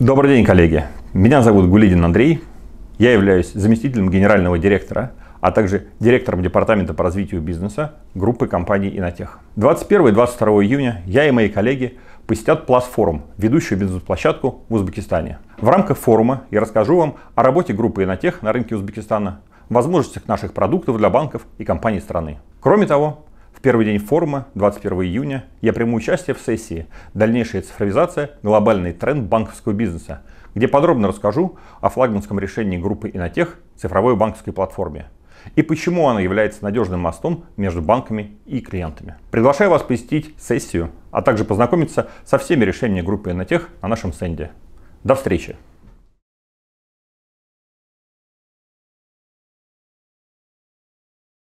Добрый день, коллеги. Меня зовут Гулидин Андрей. Я являюсь заместителем генерального директора, а также директором департамента по развитию бизнеса группы компаний Инотех. 21 и 22 июня я и мои коллеги посетят Пласфорум, ведущую бизнес-площадку в Узбекистане. В рамках форума я расскажу вам о работе группы Инотех на рынке Узбекистана, возможностях наших продуктов для банков и компаний страны. Кроме того, в первый день форума, 21 июня, я приму участие в сессии «Дальнейшая цифровизация. Глобальный тренд банковского бизнеса», где подробно расскажу о флагманском решении группы Инотех цифровой банковской платформе и почему она является надежным мостом между банками и клиентами. Приглашаю вас посетить сессию, а также познакомиться со всеми решениями группы Инотех на нашем стенде. До встречи!